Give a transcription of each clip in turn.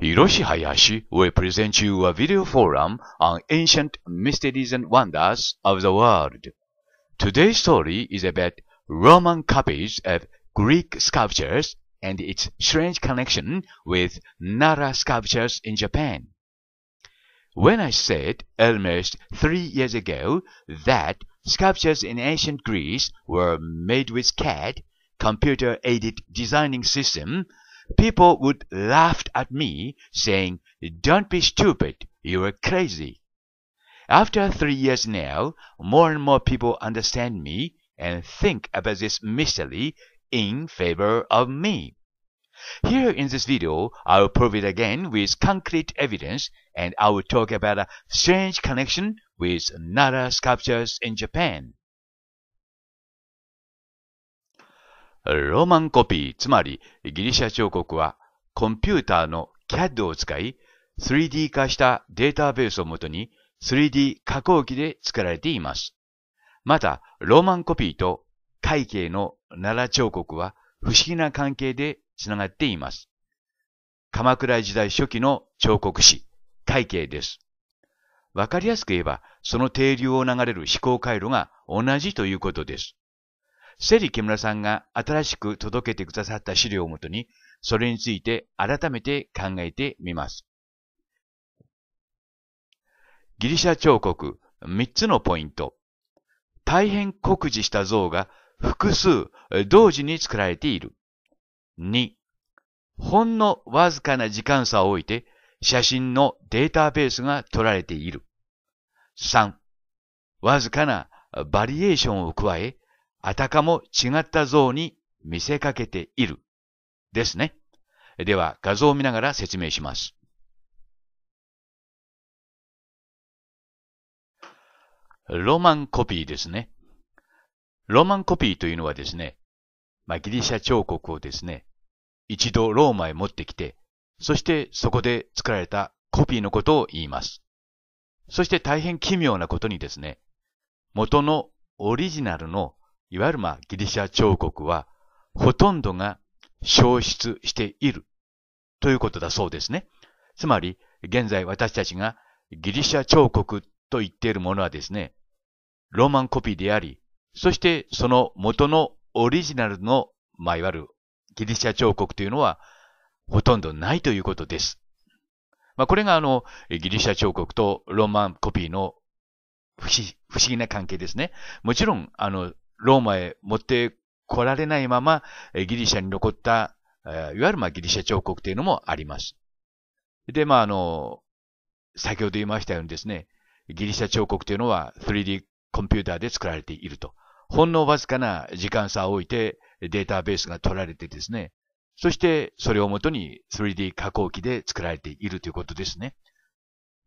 Hiroshi Hayashi will present you a video forum on ancient mysteries and wonders of the world. Today's story is about Roman copies of Greek sculptures and its strange connection with Nara sculptures in Japan. When I said almost three years ago that sculptures in ancient Greece were made with CAD, computer-aided designing system, People would laugh at me, saying, Don't be stupid, you're crazy. After three years now, more and more people understand me and think about this mystery in favor of me. Here in this video, I'll prove it again with concrete evidence and I will talk about a strange connection with Nara sculptures in Japan. ローマンコピー、つまりギリシャ彫刻はコンピューターの CAD を使い 3D 化したデータベースをもとに 3D 加工機で作られています。また、ローマンコピーと会計の奈良彫刻は不思議な関係でつながっています。鎌倉時代初期の彫刻師、会計です。わかりやすく言えば、その停留を流れる思考回路が同じということです。セリ木村さんが新しく届けてくださった資料をもとに、それについて改めて考えてみます。ギリシャ彫刻、3つのポイント。大変酷似した像が複数同時に作られている。2、ほんのわずかな時間差を置いて写真のデータベースが取られている。3、わずかなバリエーションを加え、あたかも違った像に見せかけている。ですね。では、画像を見ながら説明します。ロマンコピーですね。ロマンコピーというのはですね、まあ、ギリシャ彫刻をですね、一度ローマへ持ってきて、そしてそこで作られたコピーのことを言います。そして大変奇妙なことにですね、元のオリジナルのいわゆるまあギリシャ彫刻は、ほとんどが消失しているということだそうですね。つまり、現在私たちがギリシャ彫刻と言っているものはですね、ローマンコピーであり、そしてその元のオリジナルの、まあ、いわゆるギリシャ彫刻というのはほとんどないということです。まあ、これがあの、ギリシャ彫刻とローマンコピーの不思議な関係ですね。もちろん、あの、ローマへ持って来られないまま、ギリシャに残った、いわゆるまあギリシャ彫刻というのもあります。で、まあ、あの、先ほど言いましたようにですね、ギリシャ彫刻というのは 3D コンピューターで作られていると。ほんのわずかな時間差を置いてデータベースが取られてですね、そしてそれをもとに 3D 加工機で作られているということですね。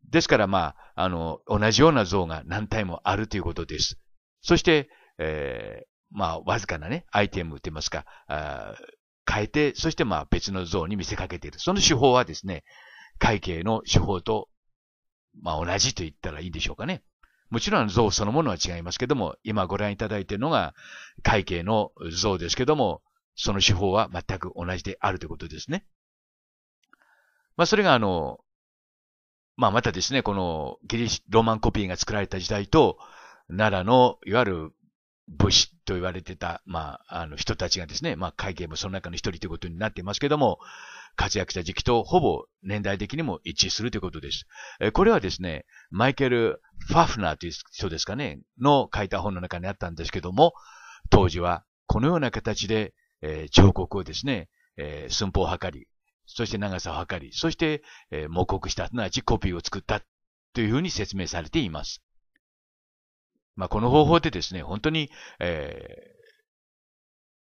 ですからまあ、あの、同じような像が何体もあるということです。そして、えー、まあ、わずかなね、アイテムと言いますか、あ変えて、そしてまあ別の像に見せかけている。その手法はですね、会計の手法と、まあ同じと言ったらいいでしょうかね。もちろん像そのものは違いますけども、今ご覧いただいているのが会計の像ですけども、その手法は全く同じであるということですね。まあそれがあの、まあまたですね、このギリシ、ローマンコピーが作られた時代と、奈良のいわゆる武士と言われてた、まあ、あの人たちがですね、まあ、会計もその中の一人ということになっていますけども、活躍した時期とほぼ年代的にも一致するということです。えこれはですね、マイケル・ファフナーという人ですかね、の書いた本の中にあったんですけども、当時はこのような形で、えー、彫刻をですね、えー、寸法を測り、そして長さを測り、そして、えー、模刻した、すなわちコピーを作ったというふうに説明されています。まあ、この方法でですね、本当に、え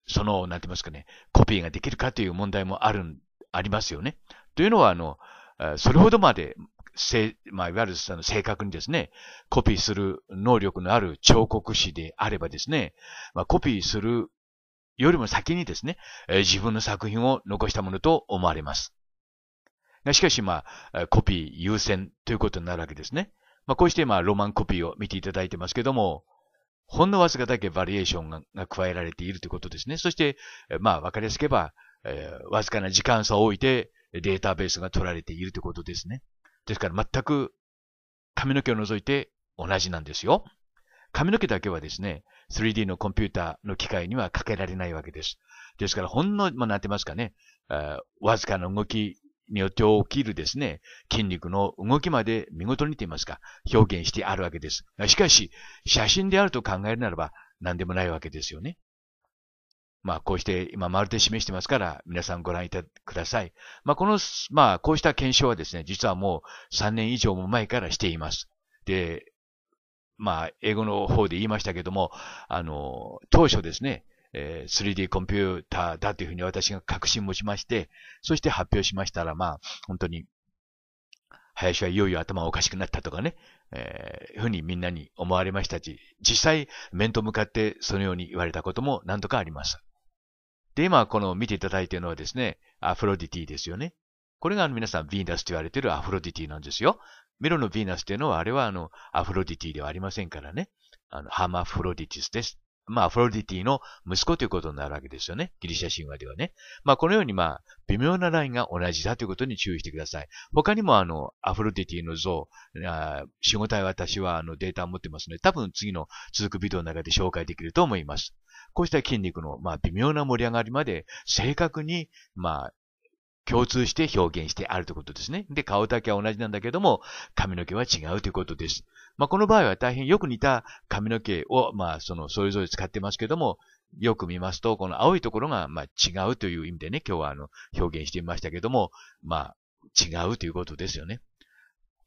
ー、その、なんて言いますかね、コピーができるかという問題もある、ありますよね。というのは、あの、それほどまで、せまあ、いわゆるその正確にですね、コピーする能力のある彫刻師であればですね、まあ、コピーするよりも先にですね、え自分の作品を残したものと思われます。しかし、まあ、コピー優先ということになるわけですね。まあ、こうして今、ロマンコピーを見ていただいてますけども、ほんのわずかだけバリエーションが加えられているということですね。そして、まあ、わかりやすければ、えー、わずかな時間差を置いて、データベースが取られているということですね。ですから全く髪の毛を除いて同じなんですよ。髪の毛だけはですね、3D のコンピューターの機械にはかけられないわけです。ですから、ほんの、まあ、なってますかね、わずかな動きによって起きるですね、筋肉の動きまで見事にと言いますか、表現してあるわけです。しかし、写真であると考えるならば何でもないわけですよね。まあ、こうして今丸で示してますから、皆さんご覧いたください。まあ、この、まあ、こうした検証はですね、実はもう3年以上も前からしています。で、まあ、英語の方で言いましたけども、あの、当初ですね、えー、3D コンピューターだというふうに私が確信持ちまして、そして発表しましたら、まあ、本当に、林はいよいよ頭おかしくなったとかね、えー、ふうにみんなに思われましたし、実際、面と向かってそのように言われたことも何とかあります。で、今、この見ていただいているのはですね、アフロディティですよね。これがあの皆さん、ヴィーナスと言われているアフロディティなんですよ。メロのヴィーナスというのは、あれはあの、アフロディティではありませんからね。あの、ハマフロディティスです。まあ、アフロディティの息子ということになるわけですよね。ギリシャ神話ではね。まあ、このように、まあ、微妙なラインが同じだということに注意してください。他にも、あの、アフロディティの像、死後体私は、あの、データを持ってますので、多分次の続くビデオの中で紹介できると思います。こうした筋肉の、まあ、微妙な盛り上がりまで正確に、まあ、共通して表現してあるということですね。で、顔だけは同じなんだけども、髪の毛は違うということです。まあ、この場合は大変よく似た髪の毛を、まあ、その、それぞれ使ってますけども、よく見ますと、この青いところが、まあ、違うという意味でね、今日はあの、表現してみましたけども、まあ、違うということですよね。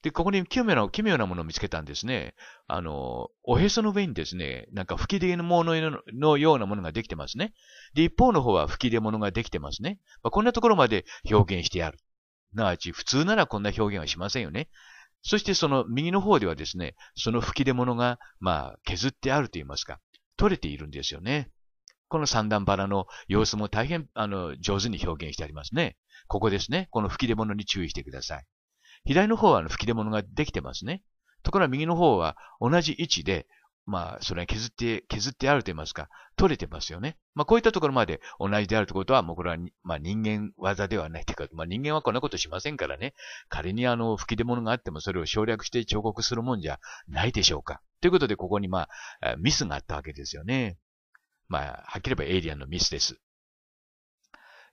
で、ここに奇妙な、奇妙なものを見つけたんですね。あの、おへその上にですね、なんか吹き出物のようなものができてますね。で、一方の方は吹き出物ができてますね。まあ、こんなところまで表現してある。なあち、普通ならこんな表現はしませんよね。そしてその右の方ではですね、その吹き出物が、まあ、削ってあると言いますか、取れているんですよね。この三段バラの様子も大変、あの、上手に表現してありますね。ここですね。この吹き出物に注意してください。左の方は吹き出物ができてますね。ところが右の方は同じ位置で、まあ、それは削って、削ってあると言いますか、取れてますよね。まあ、こういったところまで同じであるということは、もうこれは、まあ、人間技ではないというか、まあ、人間はこんなことしませんからね、仮にあの、吹き出物があってもそれを省略して彫刻するもんじゃないでしょうか。ということで、ここにまあ、ミスがあったわけですよね。まあ、はっきり言えばエイリアンのミスです。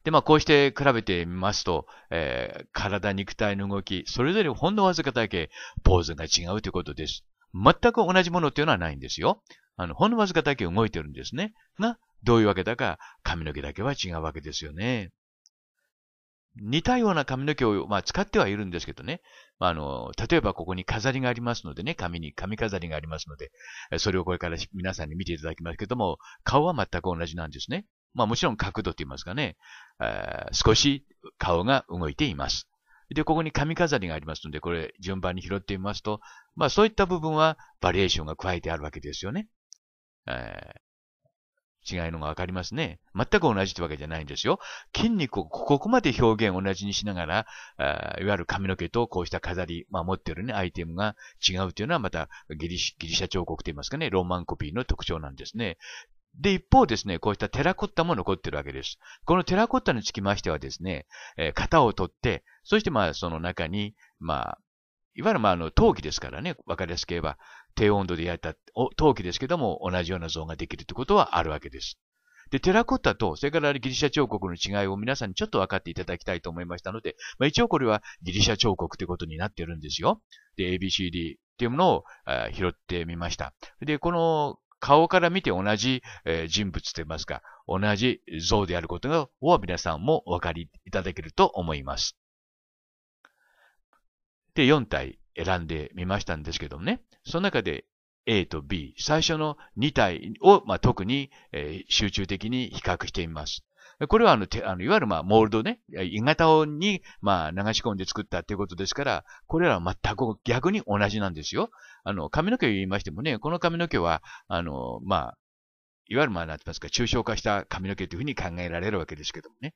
で、まあ、こうして比べてみますと、えー、体、肉体の動き、それぞれほんのわずかだけポーズが違うということです。全く同じものっていうのはないんですよ。あの、ほんのわずかだけ動いてるんですね。が、どういうわけだか、髪の毛だけは違うわけですよね。似たような髪の毛を、まあ、使ってはいるんですけどね。まあの、例えばここに飾りがありますのでね、髪に髪飾りがありますので、それをこれから皆さんに見ていただきますけども、顔は全く同じなんですね。まあもちろん角度と言いますかね。少し顔が動いています。で、ここに髪飾りがありますので、これ順番に拾ってみますと、まあそういった部分はバリエーションが加えてあるわけですよね。えー、違いのがわかりますね。全く同じってわけじゃないんですよ。筋肉をここまで表現同じにしながら、いわゆる髪の毛とこうした飾り、まあ持ってるね、アイテムが違うというのはまたギリシャ彫刻といいますかね、ローマンコピーの特徴なんですね。で、一方ですね、こういったテラコッタも残ってるわけです。このテラコッタにつきましてはですね、えー、型を取って、そしてまあその中に、まあ、いわゆるまああの陶器ですからね、わかりやすく言えば、低温度で焼いた陶器ですけども、同じような像ができるということはあるわけです。で、テラコッタと、それからギリシャ彫刻の違いを皆さんにちょっと分かっていただきたいと思いましたので、まあ、一応これはギリシャ彫刻ということになってるんですよ。で、ABCD っていうものを拾ってみました。で、この顔から見て同じ、人物といいますか、同じ像であることを皆さんもお分かりいただけると思います。で、4体選んでみましたんですけどもね、その中で A と B、最初の2体を、まあ、特に、集中的に比較してみます。これはあの、あのいわゆるまあ、モールドね、鋳型にまあ、流し込んで作ったっていうことですから、これらは全く逆に同じなんですよ。あの、髪の毛を言いましてもね、この髪の毛は、あの、まあ、いわゆるまあ、なんて言いますか、抽象化した髪の毛というふうに考えられるわけですけどもね。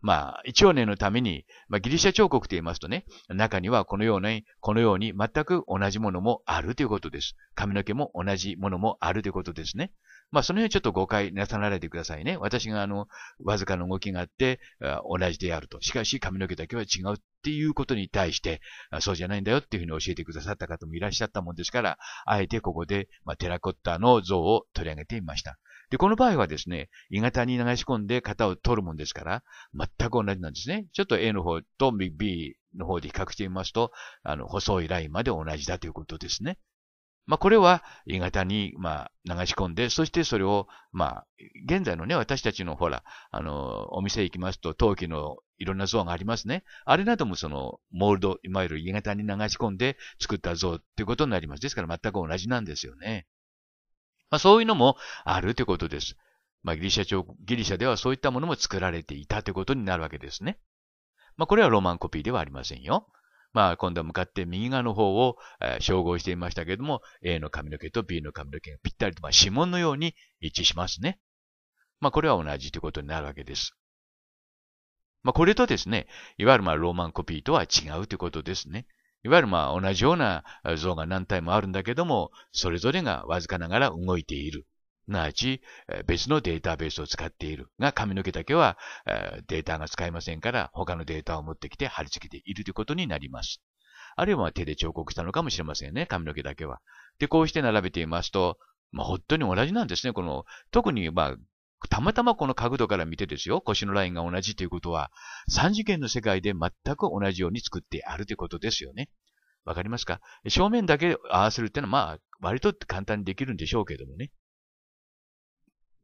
まあ、一応念のために、まあ、ギリシャ彫刻と言いますとね、中にはこのように、このように全く同じものもあるということです。髪の毛も同じものもあるということですね。まあ、その辺ちょっと誤解なさられてくださいね。私があの、わずかの動きがあって、同じであると。しかし髪の毛だけは違うっていうことに対して、そうじゃないんだよっていうふうに教えてくださった方もいらっしゃったもんですから、あえてここで、まあ、テラコッタの像を取り上げてみました。で、この場合はですね、鋳型に流し込んで型を取るもんですから、全く同じなんですね。ちょっと A の方と B の方で比較してみますと、あの、細いラインまで同じだということですね。まあ、これは、鋳型に、まあ、流し込んで、そしてそれを、まあ、現在のね、私たちのほら、あの、お店行きますと、陶器のいろんな像がありますね。あれなどもその、モールド、いわゆる鋳型に流し込んで作った像っていうことになります。ですから全く同じなんですよね。まあ、そういうのもあるということです。まあ、ギリシャ朝、ギリシャではそういったものも作られていたということになるわけですね。まあ、これはロマンコピーではありませんよ。まあ、今度は向かって右側の方を、えー、照合していましたけれども、A の髪の毛と B の髪の毛がぴったりと、まあ、指紋のように一致しますね。まあ、これは同じということになるわけです。まあ、これとですね、いわゆるまあ、ローマンコピーとは違うということですね。いわゆるまあ、同じような像が何体もあるんだけども、それぞれがわずかながら動いている。なち別のデータベースを使っているが、髪の毛だけはデータが使えませんから、他のデータを持ってきて貼り付けているということになります。あるいは手で彫刻したのかもしれませんね、髪の毛だけは。で、こうして並べていますと、まあ、本当に同じなんですね。この、特に、まあ、たまたまこの角度から見てですよ、腰のラインが同じということは、三次元の世界で全く同じように作ってあるということですよね。わかりますか正面だけ合わせるってのは、まあ、割と簡単にできるんでしょうけどもね。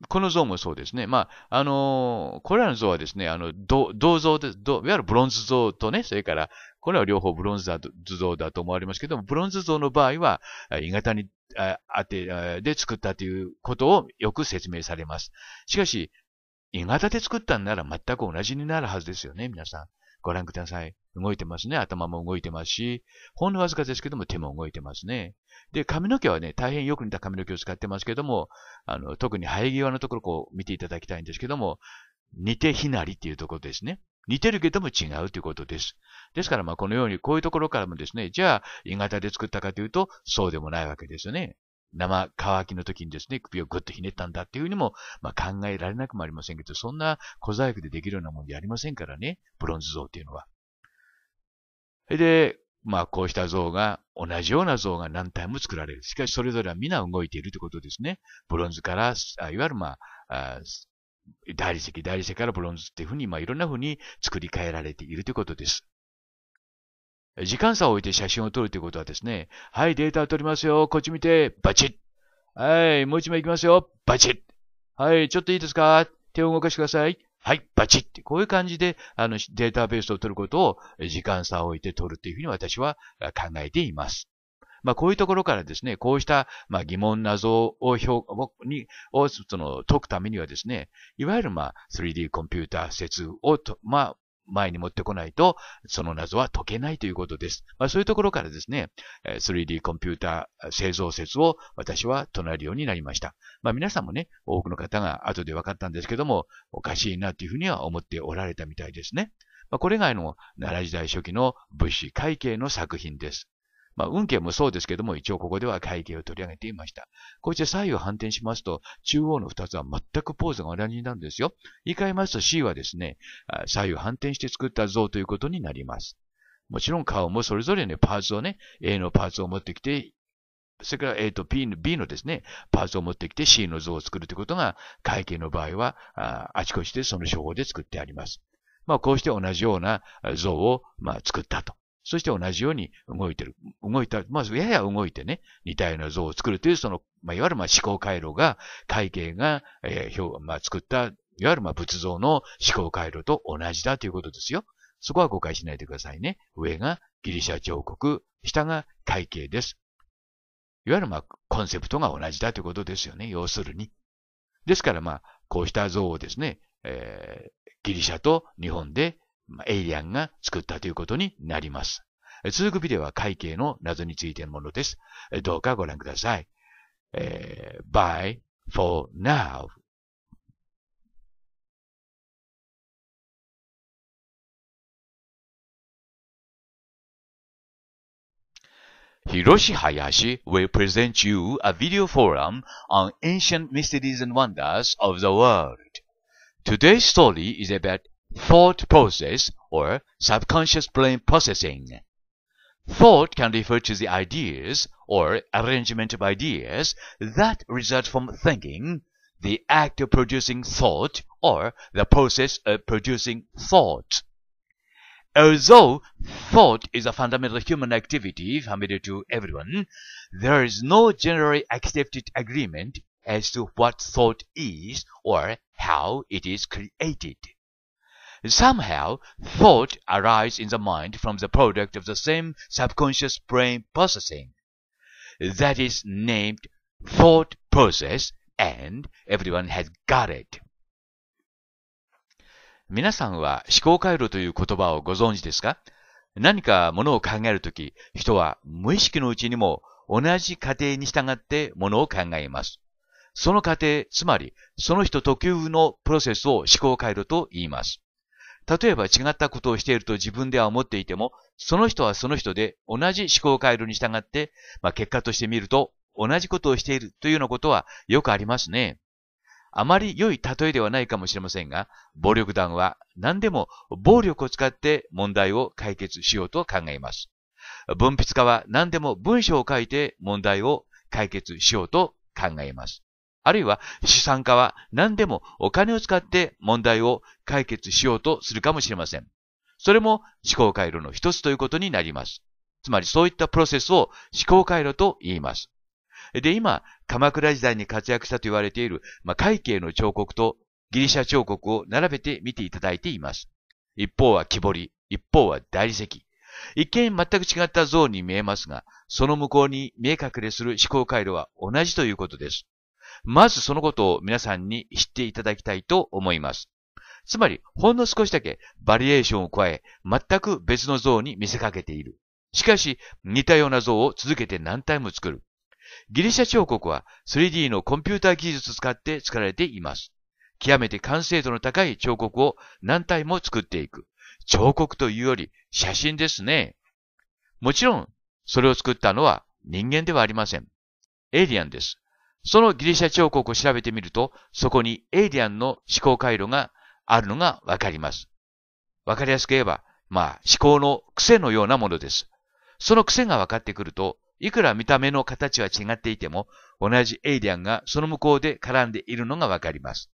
この像もそうですね。まあ、あのこれらの像はですね、あの、銅像です。いわゆるブロンズ像とね、それから、これは両方ブロンズ像だと思われますけども、ブロンズ像の場合は、鋳型にあて、で作ったということをよく説明されます。しかし、鋳型で作ったんなら全く同じになるはずですよね、皆さん。ご覧ください。動いてますね。頭も動いてますし、ほんのわずかですけども手も動いてますね。で、髪の毛はね、大変よく似た髪の毛を使ってますけども、あの、特に生え際のところこう見ていただきたいんですけども、似て非なりっていうところですね。似てるけども違うということです。ですからまあこのようにこういうところからもですね、じゃあ、鋳型で作ったかというと、そうでもないわけですよね。生乾きの時にですね、首をぐっとひねったんだっていうふうにも、まあ、考えられなくもありませんけど、そんな小細工でできるようなもんでありませんからね、ブロンズ像っていうのは。で、まあこうした像が、同じような像が何体も作られる。しかしそれぞれは皆動いているということですね。ブロンズから、いわゆるまあ、大理石、大理石からブロンズっていうふうに、まあいろんなふうに作り変えられているということです。時間差を置いて写真を撮るということはですね、はい、データを撮りますよ、こっち見て、バチッ。はい、もう一枚いきますよ、バチッ。はい、ちょっといいですか手を動かしてください。はい、バチッこういう感じで、あの、データベースを取ることを、時間差を置いて取るというふうに私は考えています。まあ、こういうところからですね、こうした、まあ、疑問、謎をに、を、その、解くためにはですね、いわゆる、まあ、3D コンピューター説をと、まあ、前に持ってこないと、その謎は解けないということです。まあ、そういうところからですね、3D コンピュータ製造説を私は唱えるようになりました。まあ、皆さんもね、多くの方が後で分かったんですけども、おかしいなというふうには思っておられたみたいですね。まあ、これがあの、奈良時代初期の物資会計の作品です。まあ、運慶もそうですけども、一応ここでは会計を取り上げていました。こうして左右反転しますと、中央の二つは全くポーズが同じなんですよ。言い換えますと C はですね、左右反転して作った像ということになります。もちろん顔もそれぞれね、パーツをね、A のパーツを持ってきて、それから、えと B の B のですね、パーツを持ってきて C の像を作るということが、会計の場合はあ、あちこちでその手法で作ってあります。まあ、こうして同じような像を、まあ、作ったとそして同じように動いてる。動いた、まあ、やや動いてね、似たような像を作るという、その、まあ、いわゆるまあ思考回路が、会計が、えー、表、まあ、作った、いわゆるまあ仏像の思考回路と同じだということですよ。そこは誤解しないでくださいね。上がギリシャ彫刻、下が会計です。いわゆるまあ、コンセプトが同じだということですよね。要するに。ですからまあ、こうした像をですね、えー、ギリシャと日本でエイリアンが作ったということになります。続くビデオは会計の謎についてのものです。どうかご覧ください。えー、b y e for now Hiroshi Hayashi will present you a video forum on ancient mysteries and wonders of the world. Today's story is about Thought process or subconscious brain processing. Thought can refer to the ideas or arrangement of ideas that result from thinking, the act of producing thought or the process of producing thought. Although thought is a fundamental human activity familiar to everyone, there is no generally accepted agreement as to what thought is or how it is created. Somehow, thought a r i s e in the mind from the product of the same subconscious brain processing that is named thought process and everyone has got it. 皆さんは思考回路という言葉をご存知ですか何かものを考えるとき、人は無意識のうちにも同じ過程に従ってものを考えます。その過程、つまりその人特有のプロセスを思考回路と言います。例えば違ったことをしていると自分では思っていても、その人はその人で同じ思考回路に従って、まあ、結果として見ると同じことをしているというようなことはよくありますね。あまり良い例えではないかもしれませんが、暴力団は何でも暴力を使って問題を解決しようと考えます。文筆家は何でも文章を書いて問題を解決しようと考えます。あるいは資産家は何でもお金を使って問題を解決しようとするかもしれません。それも思考回路の一つということになります。つまりそういったプロセスを思考回路と言います。で、今、鎌倉時代に活躍したと言われている、まあ、会計の彫刻とギリシャ彫刻を並べて見ていただいています。一方は木彫り、一方は大理石。一見全く違った像に見えますが、その向こうに見え隠れする思考回路は同じということです。まずそのことを皆さんに知っていただきたいと思います。つまり、ほんの少しだけバリエーションを加え、全く別の像に見せかけている。しかし、似たような像を続けて何体も作る。ギリシャ彫刻は 3D のコンピューター技術を使って作られています。極めて完成度の高い彫刻を何体も作っていく。彫刻というより写真ですね。もちろん、それを作ったのは人間ではありません。エイリアンです。そのギリシャ彫刻を調べてみると、そこにエイリアンの思考回路があるのがわかります。わかりやすく言えば、まあ思考の癖のようなものです。その癖がわかってくると、いくら見た目の形は違っていても、同じエイリアンがその向こうで絡んでいるのがわかります。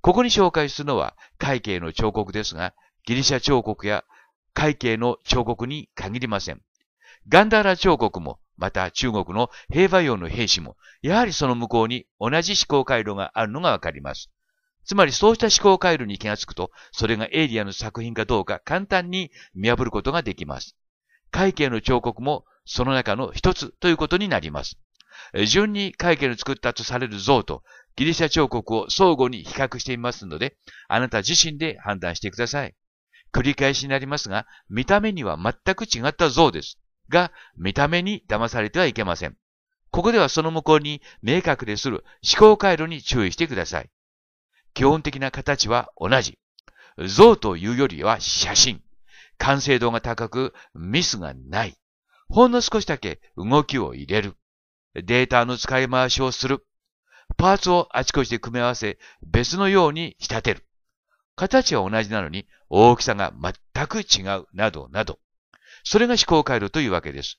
ここに紹介するのは会計の彫刻ですが、ギリシャ彫刻や会計の彫刻に限りません。ガンダーラ彫刻もまた中国の平和用の兵士も、やはりその向こうに同じ思考回路があるのがわかります。つまりそうした思考回路に気がつくと、それがエイリアの作品かどうか簡単に見破ることができます。会計の彫刻もその中の一つということになります。順に会計の作ったとされる像とギリシャ彫刻を相互に比較していますので、あなた自身で判断してください。繰り返しになりますが、見た目には全く違った像です。が見た目に騙されてはいけません。ここではその向こうに明確でする思考回路に注意してください。基本的な形は同じ。像というよりは写真。完成度が高くミスがない。ほんの少しだけ動きを入れる。データの使い回しをする。パーツをあちこちで組み合わせ、別のように仕立てる。形は同じなのに大きさが全く違う、などなど。それが思考回路というわけです。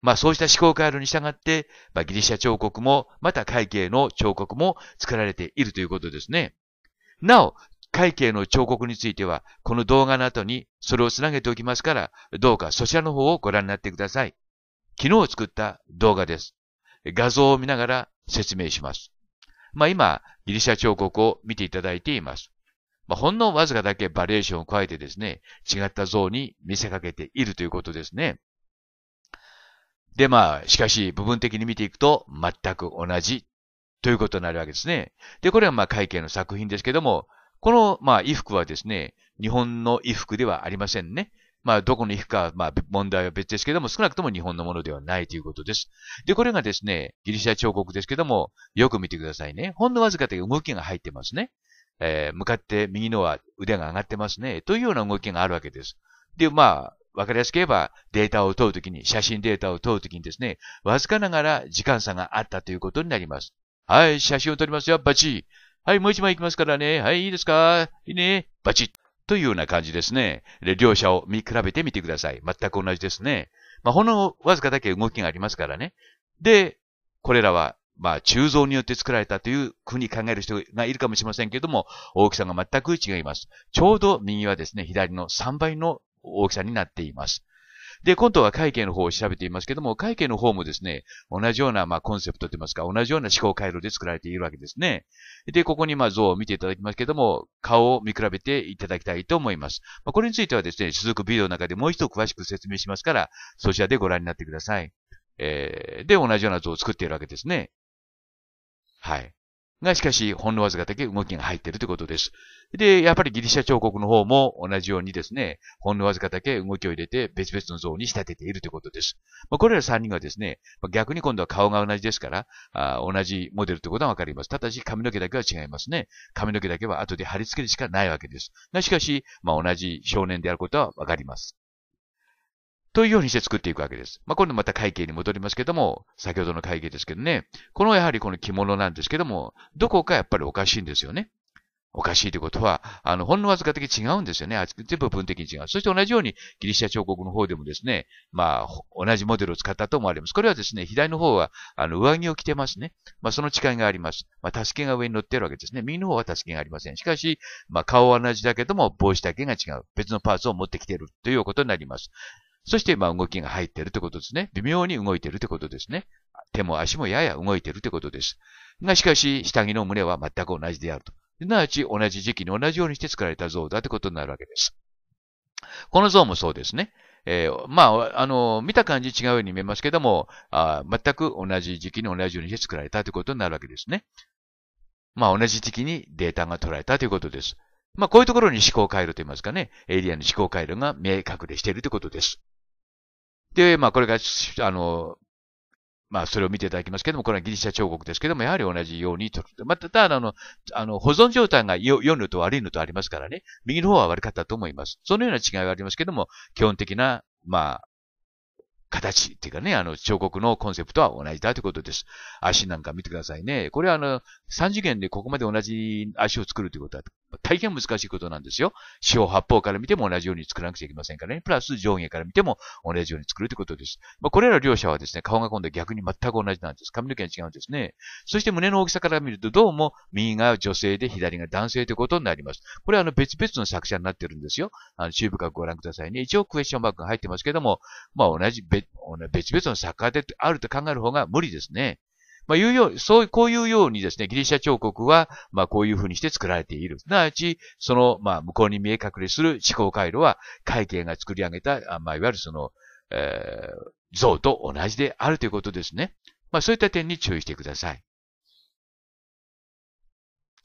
まあそうした思考回路に従って、まあ、ギリシャ彫刻も、また会計の彫刻も作られているということですね。なお、会計の彫刻については、この動画の後にそれをつなげておきますから、どうかそちらの方をご覧になってください。昨日作った動画です。画像を見ながら説明します。まあ今、ギリシャ彫刻を見ていただいています。まあ、ほんのわずかだけバリエーションを加えてですね、違った像に見せかけているということですね。で、まあ、しかし、部分的に見ていくと、全く同じということになるわけですね。で、これはまあ、会計の作品ですけども、この、まあ、衣服はですね、日本の衣服ではありませんね。まあ、どこの衣服か、まあ、問題は別ですけども、少なくとも日本のものではないということです。で、これがですね、ギリシャ彫刻ですけども、よく見てくださいね。ほんのわずかで動きが入ってますね。えー、向かって右のは腕が上がってますね、というような動きがあるわけです。で、まあ、わかりやすく言えば、データを取るときに、写真データを取るときにですね、わずかながら時間差があったということになります。はい、写真を撮りますよ、バチはい、もう一枚行きますからね。はい、いいですかいいね。バチッ。というような感じですね。で、両者を見比べてみてください。全く同じですね。まあ、ほんのわずかだけ動きがありますからね。で、これらはまあ、鋳造によって作られたという国に考える人がいるかもしれませんけれども、大きさが全く違います。ちょうど右はですね、左の3倍の大きさになっています。で、今度は会計の方を調べていますけども、会計の方もですね、同じような、まあ、コンセプトといいますか、同じような思考回路で作られているわけですね。で、ここに、まあ、像を見ていただきますけども、顔を見比べていただきたいと思います。まあ、これについてはですね、続くビデオの中でもう一度詳しく説明しますから、そちらでご覧になってください。えー、で、同じような像を作っているわけですね。はい。が、しかし、ほんのわずかだけ動きが入っているということです。で、やっぱりギリシャ彫刻の方も同じようにですね、ほんのわずかだけ動きを入れて別々の像に仕立てているということです。まあ、これら3人がですね、逆に今度は顔が同じですから、あ同じモデルということはわかります。ただし髪の毛だけは違いますね。髪の毛だけは後で貼り付けるしかないわけです。が、しかし、まあ、同じ少年であることはわかります。というようにして作っていくわけです。まあ、今度また会計に戻りますけども、先ほどの会計ですけどね、このやはりこの着物なんですけども、どこかやっぱりおかしいんですよね。おかしいということは、あの、ほんのわずか的違うんですよね。全部分的に違う。そして同じように、ギリシャ彫刻の方でもですね、まあ、同じモデルを使ったと思われます。これはですね、左の方は、あの、上着を着てますね。まあ、その違いがあります。まあ、助けが上に乗ってるわけですね。右の方は助けがありません。しかし、まあ、顔は同じだけども、帽子だけが違う。別のパーツを持ってきているということになります。そして、まあ、動きが入ってるってことですね。微妙に動いてるってことですね。手も足もやや動いてるってことです。が、しかし、下着の胸は全く同じであると。すなわち、同じ時期に同じようにして作られた像だってことになるわけです。この像もそうですね。えー、まあ、あの、見た感じ違うように見えますけども、あ全く同じ時期に同じようにして作られたということになるわけですね。まあ、同じ時期にデータが取られたということです。まあ、こういうところに思考回路と言いますかね、エイリアンの思考回路が明確でしているということです。で、まあ、これが、あの、まあ、それを見ていただきますけども、これはギリシャ彫刻ですけども、やはり同じようにと、まあ、ただ、あの、あの、保存状態が良いのと悪いのとありますからね、右の方は悪かったと思います。そのような違いがありますけども、基本的な、まあ、形っていうかね、あの、彫刻のコンセプトは同じだということです。足なんか見てくださいね。これはあの、三次元でここまで同じ足を作るということは大変難しいことなんですよ。四方八方から見ても同じように作らなくちゃいけませんからね。プラス上下から見ても同じように作るということです。まあ、これら両者はですね、顔が今度は逆に全く同じなんです。髪の毛が違うんですね。そして胸の大きさから見ると、どうも右が女性で左が男性ということになります。これはあの別々の作者になってるんですよ。あの、チューブご覧くださいね。一応クエスチョンマークが入ってますけども、まあ、同じ別、別々の作家であると考える方が無理ですね。まあ、いうように、そうこういうようにですね、ギリシャ彫刻は、まあ、こういうふうにして作られている。すなわち、その、まあ、向こうに見え隠れする思考回路は、会計が作り上げた、まあ、いわゆるその、えー、像と同じであるということですね。まあ、そういった点に注意してください。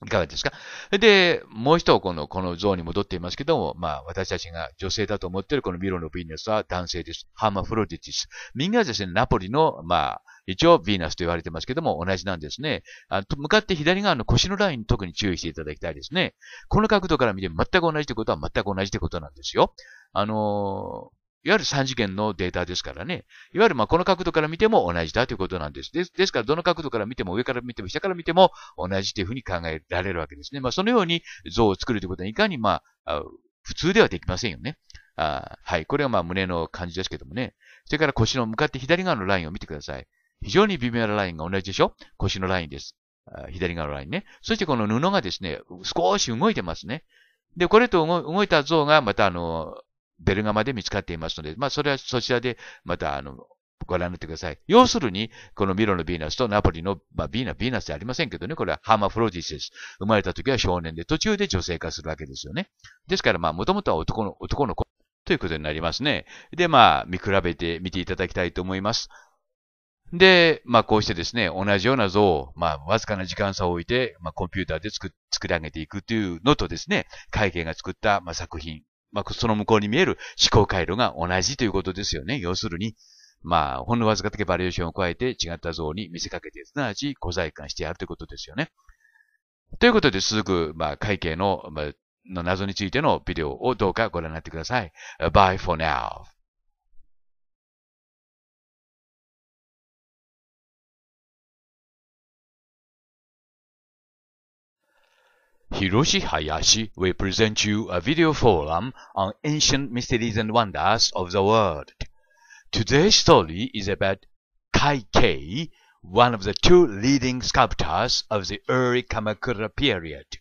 いかがですかで、もう一度この、この像に戻っていますけども、まあ、私たちが女性だと思っているこのミロのヴィーナスは男性です。ハマフロディティス。みんなですね、ナポリの、まあ、一応、ヴィーナスと言われてますけども、同じなんですね。あと向かって左側の腰のラインに特に注意していただきたいですね。この角度から見て全く同じということは全く同じということなんですよ。あのーいわゆる3次元のデータですからね。いわゆるまあこの角度から見ても同じだということなんです。です。ですからどの角度から見ても上から見ても下から見ても同じというふうに考えられるわけですね。まあそのように像を作るということはいかにまあ普通ではできませんよね。あはい。これはまあ胸の感じですけどもね。それから腰の向かって左側のラインを見てください。非常に微妙なラインが同じでしょ腰のラインです。左側のラインね。そしてこの布がですね、少し動いてますね。で、これと動いた像がまたあの、ベルガマで見つかっていますので、まあ、それはそちらで、また、あの、ご覧になってください。要するに、このミロのヴィーナスとナポリの、まあ、ヴィーナ、ヴィーナスじゃありませんけどね、これはハーマフロディスです。生まれた時は少年で、途中で女性化するわけですよね。ですから、まあ、もともとは男の、男の子ということになりますね。で、まあ、見比べてみていただきたいと思います。で、まあ、こうしてですね、同じような像を、まあ、わずかな時間差を置いて、まあ、コンピューターで作、作り上げていくというのとですね、会計が作った、まあ、作品、まあ、その向こうに見える思考回路が同じということですよね。要するに、まあ、ほんのわずかだけバリエーションを加えて違った像に見せかけて、すなわち小細感してやるということですよね。ということで、続く、まあ、会計の、まあ、の謎についてのビデオをどうかご覧になってください。Bye for now. Hiroshi Hayashi will present you a video forum on ancient mysteries and wonders of the world. Today's story is about Kaikei, one of the two leading sculptors of the early Kamakura period.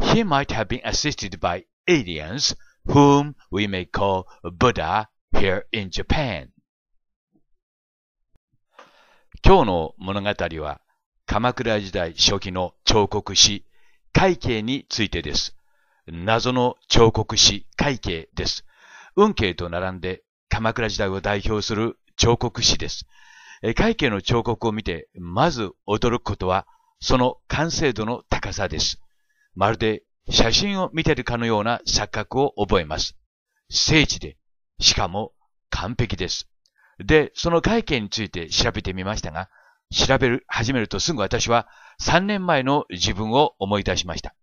He might have been assisted by aliens, whom we may call Buddha here in Japan. 今日の物語は鎌倉時代初期の彫刻師会計についてです。謎の彫刻師会計です。運慶と並んで鎌倉時代を代表する彫刻師です。会計の彫刻を見て、まず驚くことは、その完成度の高さです。まるで写真を見てるかのような錯覚を覚えます。聖地で、しかも完璧です。で、その会計について調べてみましたが、調べる、始めるとすぐ私は3年前の自分を思い出しました。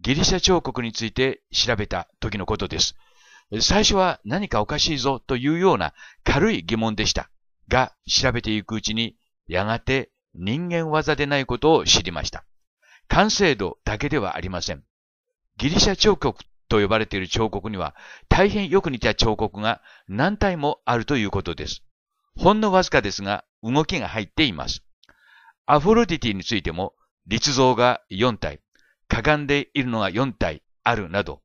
ギリシャ彫刻について調べた時のことです。最初は何かおかしいぞというような軽い疑問でした。が、調べていくうちに、やがて人間技でないことを知りました。完成度だけではありません。ギリシャ彫刻と呼ばれている彫刻には、大変よく似た彫刻が何体もあるということです。ほんのわずかですが、動きが入っています。アフロディティについても、立像が4体、かがんでいるのが4体あるなど。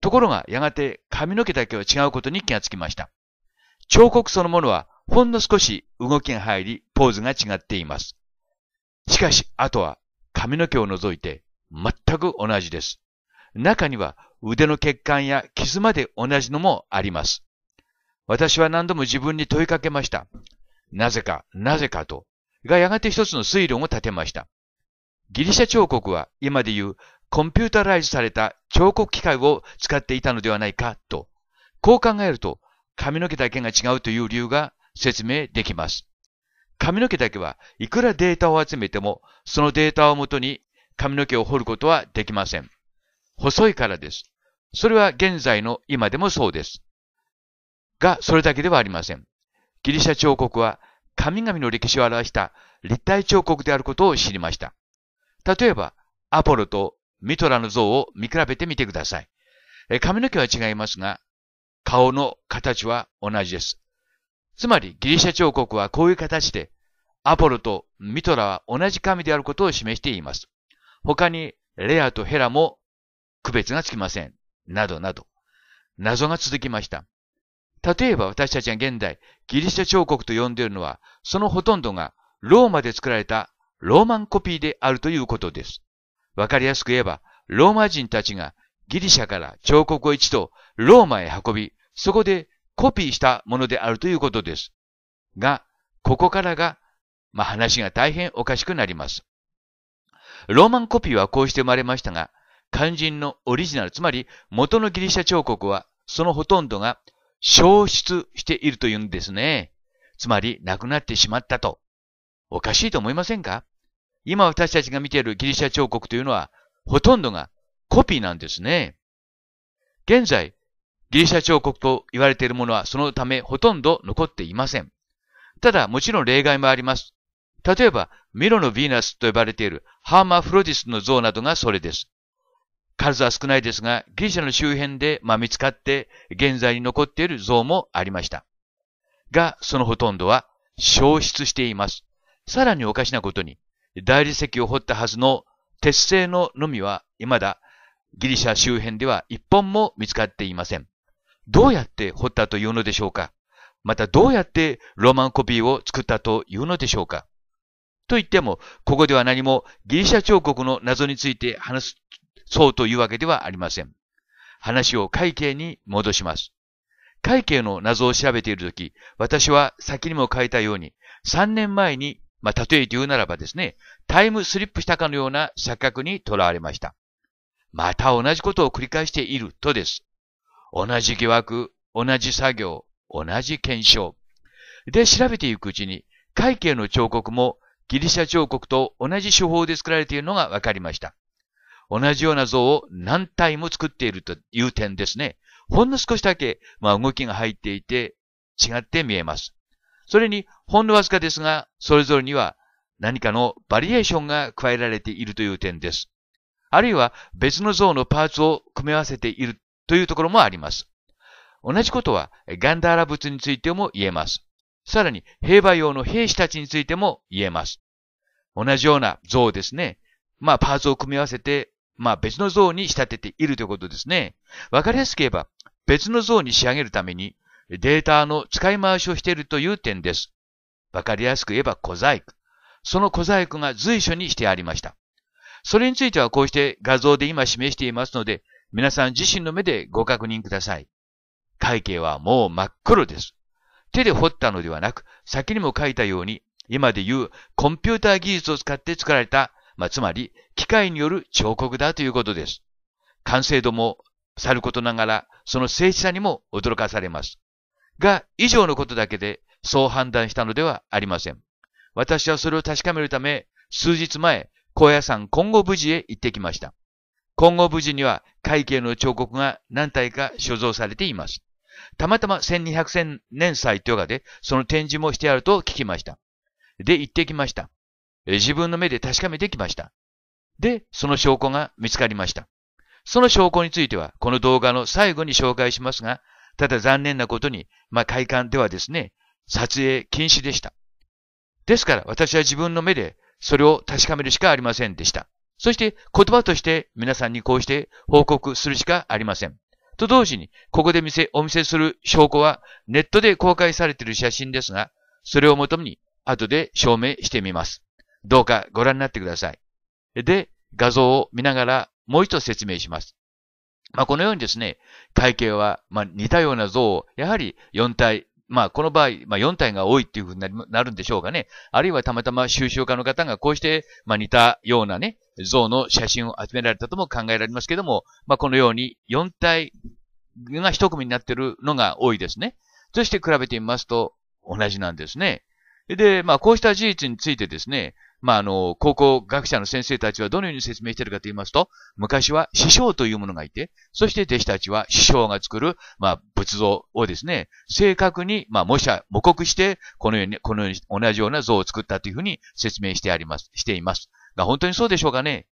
ところが、やがて髪の毛だけは違うことに気がつきました。彫刻そのものは、ほんの少し動きが入り、ポーズが違っています。しかし、あとは髪の毛を除いて全く同じです。中には腕の血管や傷まで同じのもあります。私は何度も自分に問いかけました。なぜか、なぜかと。がやがて一つの推論を立てました。ギリシャ彫刻は今でいうコンピュータライズされた彫刻機械を使っていたのではないかと、こう考えると髪の毛だけが違うという理由が説明できます。髪の毛だけはいくらデータを集めても、そのデータをもとに髪の毛を彫ることはできません。細いからです。それは現在の今でもそうです。が、それだけではありません。ギリシャ彫刻は神々の歴史を表した立体彫刻であることを知りました。例えば、アポロとミトラの像を見比べてみてください。髪の毛は違いますが、顔の形は同じです。つまり、ギリシャ彫刻はこういう形で、アポロとミトラは同じ神であることを示しています。他に、レアとヘラも区別がつきません。などなど。謎が続きました。例えば私たちが現代、ギリシャ彫刻と呼んでいるのは、そのほとんどがローマで作られたローマンコピーであるということです。わかりやすく言えば、ローマ人たちがギリシャから彫刻を一度ローマへ運び、そこでコピーしたものであるということです。が、ここからが、まあ、話が大変おかしくなります。ローマンコピーはこうして生まれましたが、肝心のオリジナル、つまり元のギリシャ彫刻は、そのほとんどが消失しているというんですね。つまり、亡くなってしまったと。おかしいと思いませんか今私たちが見ているギリシャ彫刻というのは、ほとんどがコピーなんですね。現在、ギリシャ彫刻と言われているものはそのためほとんど残っていません。ただ、もちろん例外もあります。例えば、ミロのヴィーナスと呼ばれているハーマフロディスの像などがそれです。数は少ないですが、ギリシャの周辺で、まあ、見つかって現在に残っている像もありました。が、そのほとんどは消失しています。さらにおかしなことに、大理石を掘ったはずの鉄製ののみは、未だギリシャ周辺では一本も見つかっていません。どうやって掘ったというのでしょうかまたどうやってロマンコピーを作ったというのでしょうかと言っても、ここでは何もギリシャ彫刻の謎について話すそうというわけではありません。話を会計に戻します。会計の謎を調べているとき、私は先にも書いたように、3年前に、まあ、例えて言うならばですね、タイムスリップしたかのような錯覚にとらわれました。また同じことを繰り返しているとです。同じ疑惑、同じ作業、同じ検証。で、調べていくうちに、会計の彫刻もギリシャ彫刻と同じ手法で作られているのが分かりました。同じような像を何体も作っているという点ですね。ほんの少しだけ、まあ、動きが入っていて違って見えます。それに、ほんのわずかですが、それぞれには何かのバリエーションが加えられているという点です。あるいは別の像のパーツを組み合わせているというところもあります。同じことはガンダーラ仏についても言えます。さらに兵馬用の兵士たちについても言えます。同じような像ですね。まあパーツを組み合わせてまあ別の像に仕立てているということですね。わかりやすく言えば、別の像に仕上げるためにデータの使い回しをしているという点です。わかりやすく言えば小細工。その小細工が随所にしてありました。それについてはこうして画像で今示していますので、皆さん自身の目でご確認ください。背景はもう真っ黒です。手で掘ったのではなく、先にも書いたように、今で言うコンピューター技術を使って作られたまあ、つまり機械による彫刻だということです。完成度もさることながら、その静止さにも驚かされます。が、以上のことだけで、そう判断したのではありません。私はそれを確かめるため、数日前、高野山今後無事へ行ってきました。今後無事には会計の彫刻が何体か所蔵されています。たまたま1200年祭というかで、その展示もしてあると聞きました。で、行ってきました。自分の目で確かめてきました。で、その証拠が見つかりました。その証拠については、この動画の最後に紹介しますが、ただ残念なことに、まあ、会館ではですね、撮影禁止でした。ですから、私は自分の目でそれを確かめるしかありませんでした。そして、言葉として皆さんにこうして報告するしかありません。と同時に、ここで見せ、お見せする証拠は、ネットで公開されている写真ですが、それをもとに、後で証明してみます。どうかご覧になってください。で、画像を見ながらもう一度説明します。まあ、このようにですね、会計は、まあ、似たような像を、やはり4体、まあ、この場合、まあ、4体が多いっていうふうになるんでしょうかね。あるいはたまたま収集家の方がこうして、まあ、似たようなね、像の写真を集められたとも考えられますけども、まあ、このように4体が一組になっているのが多いですね。そして比べてみますと同じなんですね。で、まあ、こうした事実についてですね、まあ、あの、高校学者の先生たちはどのように説明しているかと言いますと、昔は師匠というものがいて、そして弟子たちは師匠が作る、まあ、仏像をですね、正確に、まあ、模写、模刻して、このように、このように同じような像を作ったというふうに説明してあります、しています。が、本当にそうでしょうかね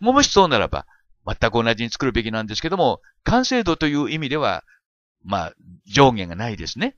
もしそうならば、全く同じに作るべきなんですけども、完成度という意味では、まあ、上限がないですね。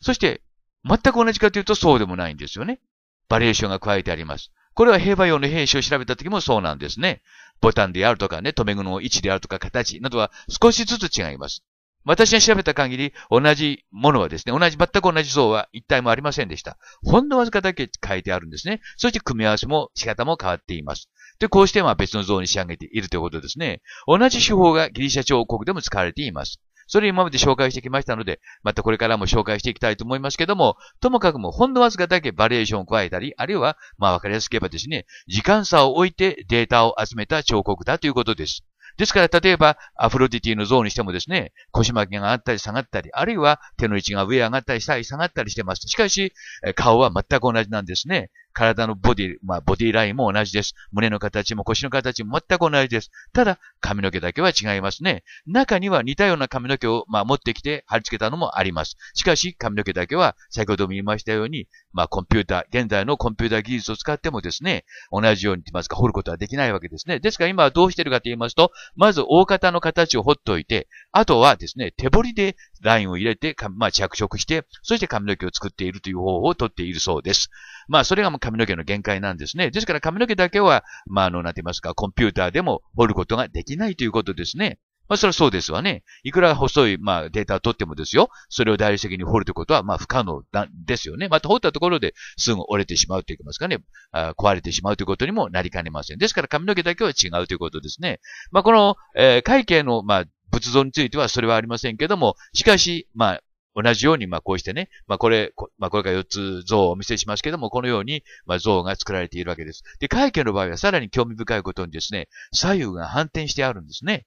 そして、全く同じかというとそうでもないんですよね。バリエーションが加えてあります。これは平和用の兵士を調べた時もそうなんですね。ボタンであるとかね、留め具の位置であるとか形などは少しずつ違います。私が調べた限り、同じものはですね、同じ、全く同じ像は一体もありませんでした。ほんのわずかだけ変えてあるんですね。そして組み合わせも仕方も変わっています。で、こうしてまあ別の像に仕上げているということですね。同じ手法がギリシャ彫刻でも使われています。それ今まで紹介してきましたので、またこれからも紹介していきたいと思いますけども、ともかくもほんのわずかだけバリエーションを加えたり、あるいは、まあわかりやすく言えばですね、時間差を置いてデータを集めた彫刻だということです。ですから、例えば、アフロディティの像にしてもですね、腰巻きが上がったり下がったり、あるいは手の位置が上上がったり下へ下がったりしてます。しかし、顔は全く同じなんですね。体のボディ、まあ、ボディラインも同じです。胸の形も腰の形も全く同じです。ただ、髪の毛だけは違いますね。中には似たような髪の毛を、まあ、持ってきて貼り付けたのもあります。しかし、髪の毛だけは、先ほども言いましたように、まあ、コンピューター、現在のコンピューター技術を使ってもですね、同じように言いますか、掘ることはできないわけですね。ですから今はどうしてるかと言いますと、まず大方の形を掘っておいて、あとはですね、手彫りでラインを入れて、まあ、着色して、そして髪の毛を作っているという方法をとっているそうです。まあ、それが髪の毛の限界なんですね。ですから髪の毛だけは、まあ、あの、なんて言いますか、コンピューターでも掘ることができないということですね。まあ、それはそうですわね。いくら細い、まあ、データを取ってもですよ。それを大理石に掘るということは、まあ、不可能なんですよね。また、掘ったところですぐ折れてしまうといいますかねあ、壊れてしまうということにもなりかねません。ですから、髪の毛だけは違うということですね。まあ、この、えー、会計の、まあ、仏像についてはそれはありませんけども、しかし、まあ、同じように、まあ、こうしてね、まあ、これ、まあ、これから4つ像をお見せしますけども、このように、まあ、像が作られているわけです。で、会計の場合はさらに興味深いことにですね、左右が反転してあるんですね。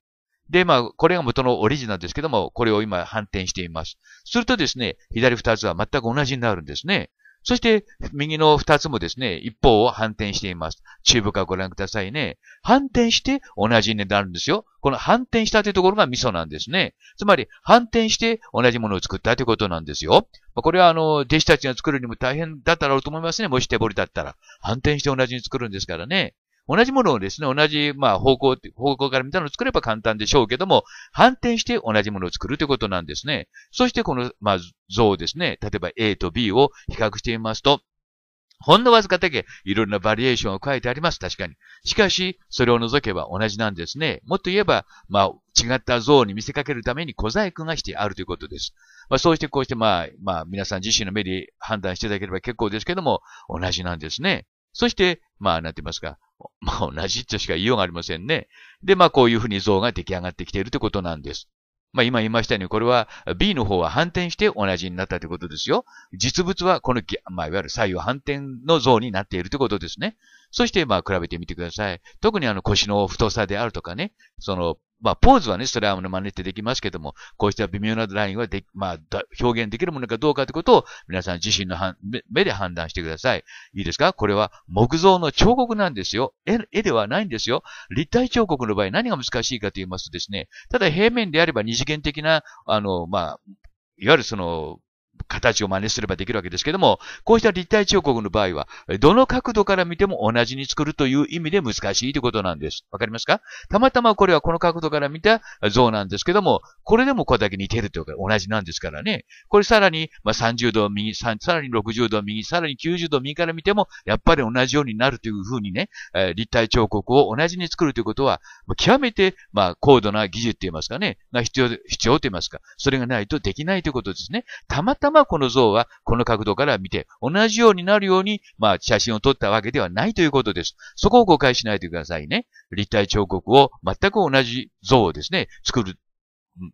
で、まあ、これが元のオリジナルですけども、これを今反転しています。するとですね、左2つは全く同じになるんですね。そして、右の二つもですね、一方を反転しています。中部からご覧くださいね。反転して同じ値段あるんですよ。この反転したというところがミソなんですね。つまり、反転して同じものを作ったということなんですよ。これは、あの、弟子たちが作るにも大変だったろうと思いますね。もし手彫りだったら。反転して同じに作るんですからね。同じものをですね、同じ、まあ、方向、方向から見たのを作れば簡単でしょうけども、反転して同じものを作るということなんですね。そしてこの、まあ、像ですね、例えば A と B を比較してみますと、ほんのわずかだけいろんなバリエーションを書いてあります。確かに。しかし、それを除けば同じなんですね。もっと言えば、まあ、違った像に見せかけるために小細工がしてあるということです。まあ、そうしてこうして、まあ、まあ、皆さん自身の目で判断していただければ結構ですけども、同じなんですね。そして、まあ、なんて言いますか、まあ、同じとしか言いようがありませんね。で、まあ、こういうふうに像が出来上がってきているということなんです。まあ、今言いましたように、これは B の方は反転して同じになったということですよ。実物はこの、まあ、いわゆる左右反転の像になっているということですね。そして、まあ、比べてみてください。特にあの腰の太さであるとかね、そのまあ、ポーズはね、それは真似ってできますけども、こうした微妙なラインはで、まあ、表現できるものかどうかということを、皆さん自身の目で判断してください。いいですかこれは木造の彫刻なんですよ。絵、絵ではないんですよ。立体彫刻の場合何が難しいかと言いますとですね、ただ平面であれば二次元的な、あの、まあ、いわゆるその、形を真似すればできるわけですけども、こうした立体彫刻の場合は、どの角度から見ても同じに作るという意味で難しいということなんです。わかりますかたまたまこれはこの角度から見た像なんですけども、これでもこれだけ似てるというか同じなんですからね。これさらに、まあ、30度右、さらに60度右、さらに90度右から見ても、やっぱり同じようになるというふうにね、え立体彫刻を同じに作るということは、極めて、まあ、高度な技術と言いますかね、が必要、必要と言いますか、それがないとできないということですね。たまたまこの像はこの角度から見て同じようになるように、まあ、写真を撮ったわけではないということです。そこを誤解しないでくださいね。立体彫刻を全く同じ像をですね、作る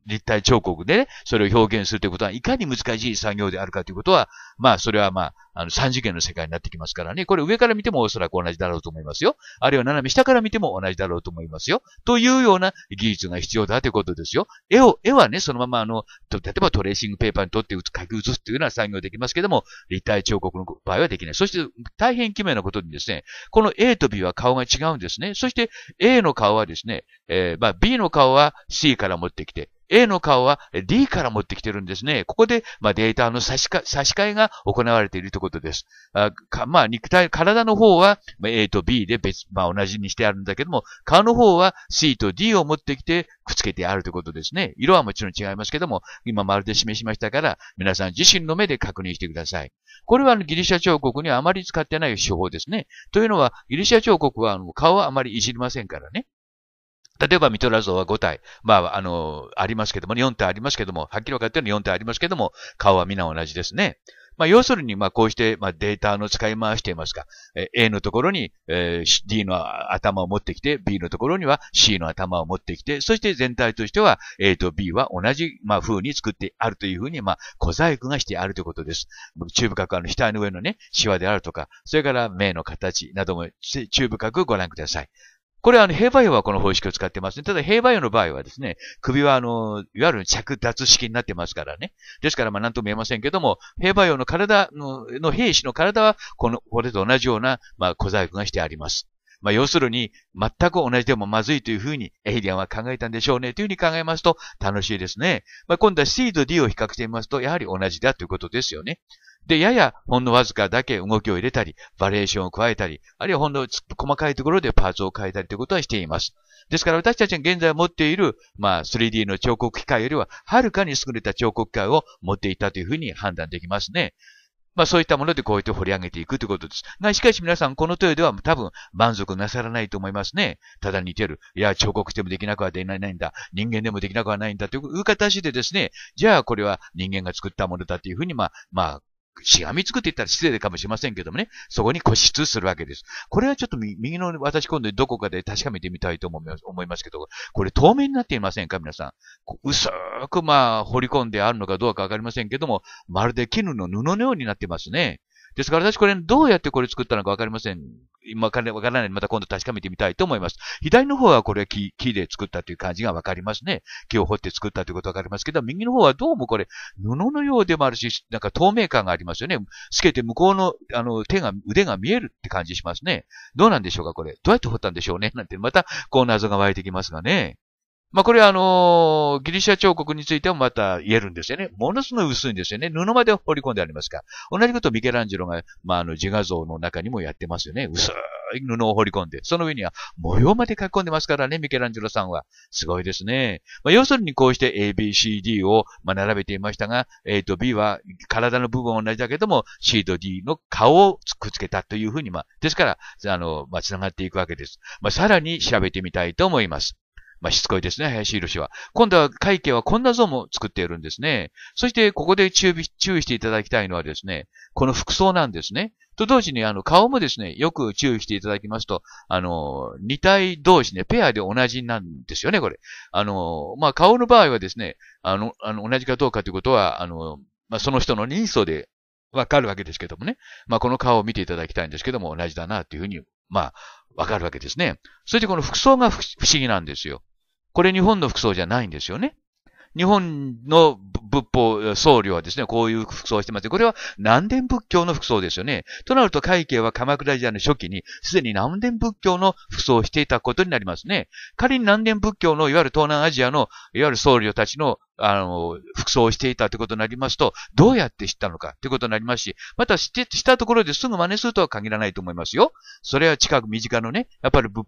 立体彫刻でね、それを表現するということは、いかに難しい作業であるかということは、まあ、それはまあ、あの、三次元の世界になってきますからね、これ上から見てもおそらく同じだろうと思いますよ。あるいは斜め下から見ても同じだろうと思いますよ。というような技術が必要だということですよ。絵を、絵はね、そのままあの、例えばトレーシングペーパーに取って書き写すていうような作業できますけども、立体彫刻の場合はできない。そして、大変奇妙なことにですね、この A と B は顔が違うんですね。そして、A の顔はですね、えー、まあ、B の顔は C から持ってきて、A の顔は D から持ってきてるんですね。ここで、まあ、データの差し差し替えが行われているということです。あまあ、肉体、体の方は A と B で別、まあ、同じにしてあるんだけども、顔の方は C と D を持ってきてくっつけてあるということですね。色はもちろん違いますけども、今丸で示しましたから、皆さん自身の目で確認してください。これはギリシャ彫刻にはあまり使ってない手法ですね。というのは、ギリシャ彫刻は顔はあまりいじりませんからね。例えば、ミトラ像は5体、まあ、あの、ありますけども、4体ありますけども、はっきり分かっているのは4体ありますけども、顔は皆同じですね。まあ、要するに、まあ、こうして、まあ、データの使い回していますか、A のところに、え D の頭を持ってきて、B のところには C の頭を持ってきて、そして全体としては A と B は同じ、まあ、風に作ってあるというふうに、まあ、小細工がしてあるということです。中部角、あの、額の上のね、シワであるとか、それから目の形なども、中部角をご覧ください。これはあの平和用はこの方式を使ってますね。ただ平和用の場合はですね、首はあの、いわゆる着脱式になってますからね。ですからまあなんとも言えませんけども、平和用の体のの兵士の体はこの、これと同じような、まあ小細工がしてあります。まあ、要するに、全く同じでもまずいというふうにエイリアンは考えたんでしょうね、というふうに考えますと楽しいですね。まあ、今度は C と D を比較してみますと、やはり同じだということですよね。で、ややほんのわずかだけ動きを入れたり、バリエーションを加えたり、あるいはほんの細かいところでパーツを変えたりということはしています。ですから私たちが現在持っている、まあ、3D の彫刻機械よりは、はるかに優れた彫刻機械を持っていたというふうに判断できますね。まあそういったものでこうやって掘り上げていくということです。が、しかし皆さん、このいでは多分満足なさらないと思いますね。ただ似てる。いや、彫刻してもできなくはでないんだ。人間でもできなくはないんだという形でですね、じゃあこれは人間が作ったものだというふうに、まあ、まあ、しがみつくって言ったら失礼かもしれませんけどもね、そこに固執するわけです。これはちょっと右の私今度どこかで確かめてみたいと思います思いますけど、これ透明になっていませんか皆さん。薄くまあ掘り込んであるのかどうかわかりませんけども、まるで絹の布のようになってますね。ですから私これどうやってこれ作ったのかわかりません今わからない。また今度確かめてみたいと思います。左の方はこれ木、木で作ったという感じがわかりますね。木を掘って作ったということわかりますけど、右の方はどうもこれ、布のようでもあるし、なんか透明感がありますよね。透けて向こうの、あの、手が、腕が見えるって感じしますね。どうなんでしょうか、これ。どうやって掘ったんでしょうね。なんて、また、こう謎が湧いてきますがね。まあ、これはあのー、ギリシャ彫刻についてもまた言えるんですよね。ものすごい薄いんですよね。布まで彫り込んでありますから。同じことをミケランジェロが、まあ、あの、自画像の中にもやってますよね。薄い布を彫り込んで、その上には模様まで書き込んでますからね、ミケランジェロさんは。すごいですね。まあ、要するにこうして A, B, C, D を、ま並べていましたが、A と B は体の部分は同じだけども、C と D の顔をくっつけたというふうに、まあ、ですから、あの、まあ、繋がっていくわけです。まあ、さらに調べてみたいと思います。まあ、しつこいですね、林博は。今度は会計はこんな像も作っているんですね。そして、ここで注意していただきたいのはですね、この服装なんですね。と同時に、あの、顔もですね、よく注意していただきますと、あの、二体同士ね、ペアで同じなんですよね、これ。あの、まあ、顔の場合はですね、あの、あの、同じかどうかということは、あの、まあ、その人の人相でわかるわけですけどもね。まあ、この顔を見ていただきたいんですけども、同じだな、というふうに、まあ、わかるわけですね。そしてこの服装が不思議なんですよ。これ日本の服装じゃないんですよね。日本の仏法、僧侶はですね、こういう服装をしてます。これは南伝仏教の服装ですよね。となると、会計は鎌倉時代の初期に、すでに南伝仏教の服装をしていたことになりますね。仮に南伝仏教の、いわゆる東南アジアの、いわゆる僧侶たちの、あの、服装をしていたということになりますと、どうやって知ったのかということになりますし、また知って、したところですぐ真似するとは限らないと思いますよ。それは近く身近のね、やっぱり仏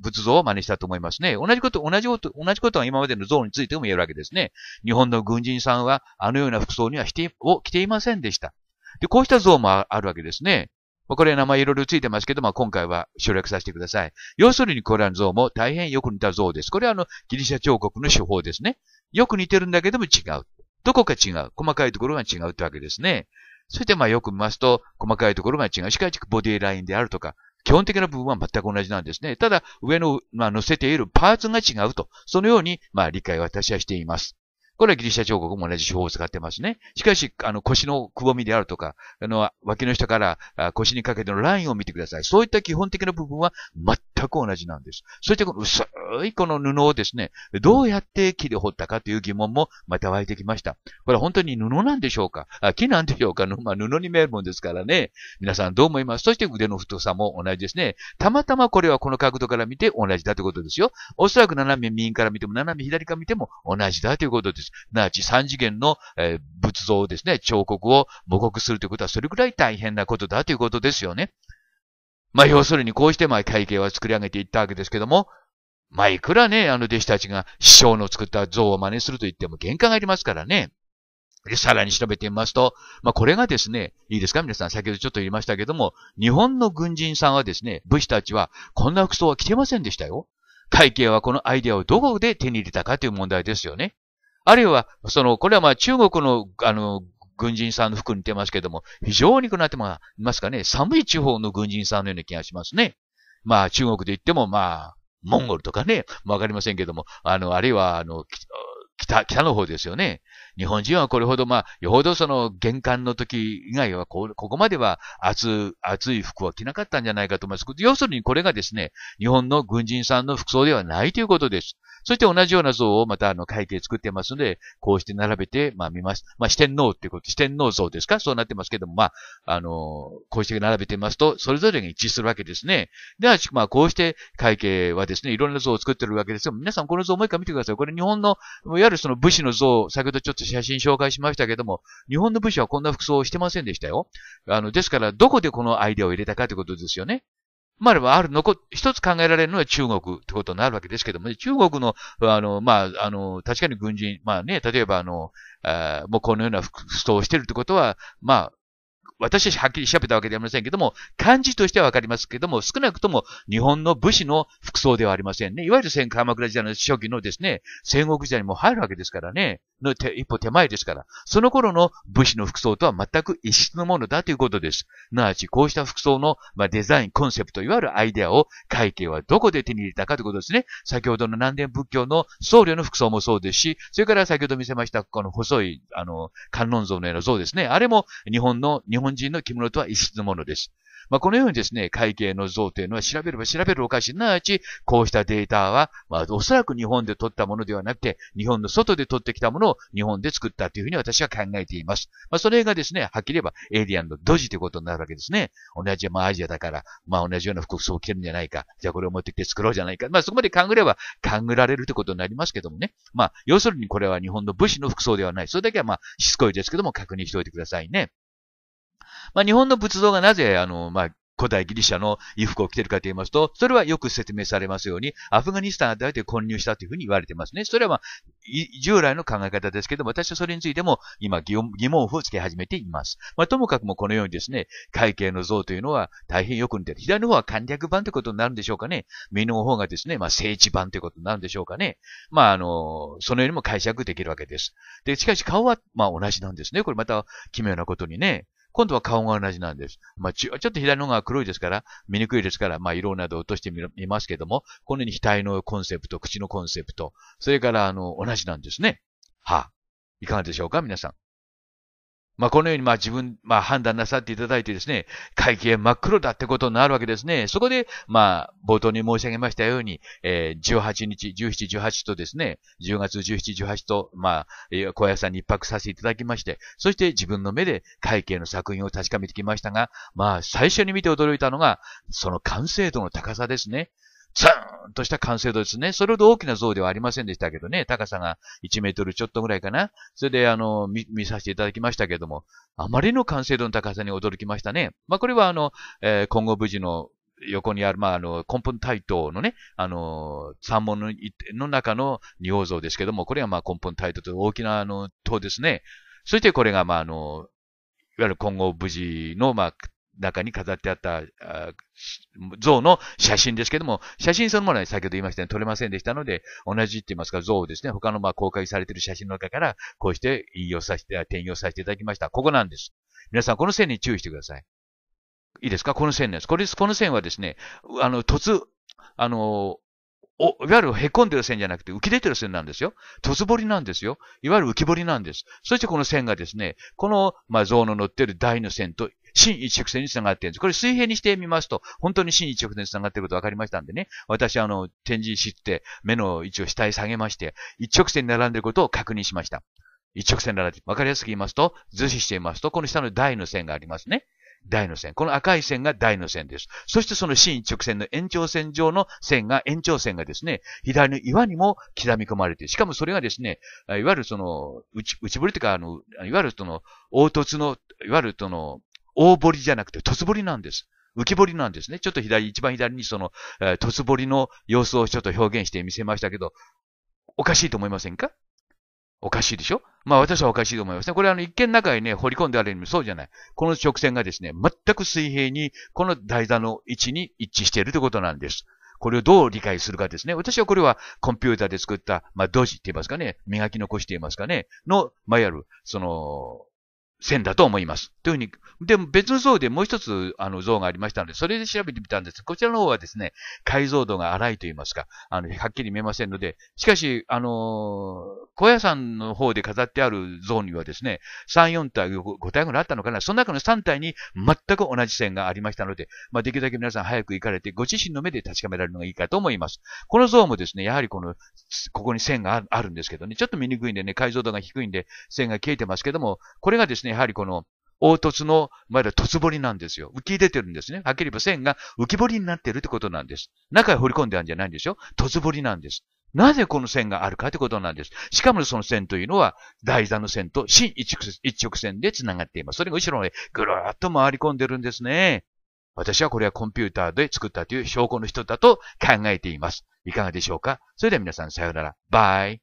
仏像を真似したと思いますね。同じこと、同じこと、同じことは今までの像についても言えるわけですね。日本の軍人さんンはあのような服装にはを着ていませんでした。で、こうした像もあるわけですね。これ名前いろいろついてますけど、まあ、今回は省略させてください。要するにこれらの像も大変よく似た像です。これはあの、ギリシャ彫刻の手法ですね。よく似てるんだけども違う。どこか違う。細かいところが違うってわけですね。そしてまあよく見ますと、細かいところが違う。しかしボディラインであるとか、基本的な部分は全く同じなんですね。ただ、上の、まあ、乗せているパーツが違うと。そのように、ま理解を私はしています。これはギリシャ彫刻も同じ手法を使ってますね。しかし、あの、腰のくぼみであるとか、あの、脇の下から腰にかけてのラインを見てください。そういった基本的な部分は全く同じなんです。そしてこの薄いこの布をですね、どうやって木で彫ったかという疑問もまた湧いてきました。これは本当に布なんでしょうか木なんでしょうか、まあ、布に見えるもんですからね。皆さんどう思いますそして腕の太さも同じですね。たまたまこれはこの角度から見て同じだということですよ。おそらく斜め右から見ても斜め左から見ても同じだということです。す。なち三次元の、えー、仏像をですね、彫刻を模刻するということはそれくらい大変なことだということですよね。まあ、要するにこうして、まあ、会計は作り上げていったわけですけども、まあ、いくらね、あの弟子たちが師匠の作った像を真似すると言っても限界がありますからね。で、さらに調べてみますと、まあ、これがですね、いいですか皆さん、先ほどちょっと言いましたけども、日本の軍人さんはですね、武士たちはこんな服装は着てませんでしたよ。会計はこのアイデアをどこで手に入れたかという問題ですよね。あるいは、その、これはまあ中国の、あの、軍人さんの服に似てますけども、非常にくなってますかね、寒い地方の軍人さんのような気がしますね。まあ中国で言っても、まあ、モンゴルとかね、わかりませんけども、あの、あるいは、あの、北、北の方ですよね。日本人はこれほど、まあ、よほどその玄関の時以外はこ、ここまでは暑、暑い服は着なかったんじゃないかと思います。要するにこれがですね、日本の軍人さんの服装ではないということです。そして同じような像をまたあの会計作ってますので、こうして並べて、まあ見ます。まあ四天王っていうこと、四天王像ですかそうなってますけども、まあ、あのこうして並べてますと、それぞれが一致するわけですね。では、まあこうして会計はですね、いろんな像を作ってるわけですよ。皆さんこの像をもう一回見てください。これ日本の、いわゆるその武士の像、先ほどちょっと写真紹介しましたけども、日本の武士はこんな服装をしてませんでしたよ。あの、ですから、どこでこのアイデアを入れたかということですよね。まあ、ある残、一つ考えられるのは中国ってことになるわけですけども、ね、中国の、あの、まあ、あの、確かに軍人、まあね、例えばあの、あもうこのような服装をしてるってことは、まあ、私ははっきり喋ったわけではありませんけども、漢字としてはわかりますけども、少なくとも日本の武士の服装ではありませんね。いわゆる戦鎌倉時代の初期のですね、戦国時代にも入るわけですからね、の一歩手前ですから、その頃の武士の服装とは全く異質のものだということです。なわち、こうした服装の、まあ、デザイン、コンセプト、いわゆるアイデアを会計はどこで手に入れたかということですね。先ほどの南伝仏教の僧侶の服装もそうですし、それから先ほど見せました、この細い、あの、観音像のような像ですね。あれも日本の、日本本人の着物とは異質のものです。まあ、このようにですね、会計の像というのは調べれば調べるおかしいなうち、こうしたデータは、まあ、おそらく日本で取ったものではなくて、日本の外で取ってきたものを日本で作ったというふうに私は考えています。まあ、それがですね、はっきり言えばエイリアンのドジということになるわけですね。同じ、まあ、アジアだから、まあ、同じような服装を着てるんじゃないか。じゃあこれを持ってきて作ろうじゃないか。まあ、そこまで勘ぐれば勘ぐられるということになりますけどもね。まあ、要するにこれは日本の武士の服装ではない。それだけはまあ、しつこいですけども確認しておいてくださいね。まあ、日本の仏像がなぜ、あの、まあ、古代ギリシャの衣服を着てるかと言いますと、それはよく説明されますように、アフガニスタンが大体混入したというふうに言われてますね。それは、ま従来の考え方ですけども、私はそれについても今疑問符をつけ始めています。まあ、ともかくもこのようにですね、会計の像というのは大変よく似てる。左の方は簡略版ということになるんでしょうかね。右の方がですね、まあ、聖地版ということになるんでしょうかね。まあ、あの、そのようにも解釈できるわけです。で、しかし顔は、まあ、同じなんですね。これまた奇妙なことにね。今度は顔が同じなんです。まあ、ちょっと左の方が黒いですから、見にくいですから、まあ、色など落としてみますけども、このように額のコンセプト、口のコンセプト、それから、あの、同じなんですね。はいかがでしょうか、皆さん。まあ、このように、ま自分、まあ、判断なさっていただいてですね、会計真っ黒だってことになるわけですね。そこで、まあ、冒頭に申し上げましたように、えー、18日、17、18とですね、10月17、18と、まあ、え小屋さんに一泊させていただきまして、そして自分の目で会計の作品を確かめてきましたが、まあ、最初に見て驚いたのが、その完成度の高さですね。ツーンとした完成度ですね。それほど大きな像ではありませんでしたけどね。高さが1メートルちょっとぐらいかな。それで、あの、見、見させていただきましたけども、あまりの完成度の高さに驚きましたね。まあ、これはあの、えー、今後無事の横にある、まあ、あの、根本体等のね、あの、三門のの中の二王像ですけども、これがま根本体等という大きなあの、塔ですね。そしてこれがまあ、あの、いわゆる今後無事の、まあ、中に飾ってあった像の写真ですけども、写真そのものは先ほど言いましたように撮れませんでしたので、同じって言いますか、像をですね、他のまあ公開されている写真の中から、こうして引用させて、転用させていただきました。ここなんです。皆さん、この線に注意してください。いいですかこの線です。これこの線はですね、あの、突、あの、お、いわゆる凹んでる線じゃなくて浮き出てる線なんですよ。突彫りなんですよ。いわゆる浮き彫りなんです。そしてこの線がですね、この、まあ、像の乗ってる台の線と真一直線に繋がっているんです。これ水平にしてみますと、本当に真一直線に繋がっていること分かりましたんでね。私、あの、展示しって、目の位置を下へ下げまして、一直線に並んでいることを確認しました。一直線に並んで、分かりやすく言いますと、図示していますと、この下の台の線がありますね。台の線。この赤い線が台の線です。そしてその真一直線の延長線上の線が、延長線がですね、左の岩にも刻み込まれている。しかもそれがですね、いわゆるその、内、内堀というか、あの、いわゆるその、凹凸の、いわゆるその、大堀じゃなくて、とつりなんです。浮き彫りなんですね。ちょっと左、一番左にその、えー、とつりの様子をちょっと表現してみせましたけど、おかしいと思いませんかおかしいでしょまあ私はおかしいと思いますね。これあの一見中にね、掘り込んであるにもそうじゃない。この直線がですね、全く水平に、この台座の位置に一致しているということなんです。これをどう理解するかですね。私はこれはコンピューターで作った、まあ、ドジって言いますかね、磨き残して言いますかね、の、まあ、いわゆる、その、線だと思います。というふうに、でも別の像でもう一つあの像がありましたので、それで調べてみたんです。こちらの方はですね、解像度が荒いと言いますか、あの、はっきり見えませんので、しかし、あのー、小屋さんの方で飾ってある像にはですね、3、4体、5体ぐらいあったのかな、その中の3体に全く同じ線がありましたので、まあ、できるだけ皆さん早く行かれて、ご自身の目で確かめられるのがいいかと思います。この像もですね、やはりこの、ここに線があるんですけどね、ちょっと見にくいんでね、解像度が低いんで線が消えてますけども、これがですね、ね、やはりこの凹凸の、まだ凸彫りなんですよ。浮き出てるんですね。はっきり言えば線が浮き彫りになってるってことなんです。中へ掘り込んであるんじゃないんですよ。凸彫りなんです。なぜこの線があるかってことなんです。しかもその線というのは、台座の線と真一直線で繋がっています。それが後ろへぐるーっと回り込んでるんですね。私はこれはコンピューターで作ったという証拠の人だと考えています。いかがでしょうかそれでは皆さんさようなら。バイ。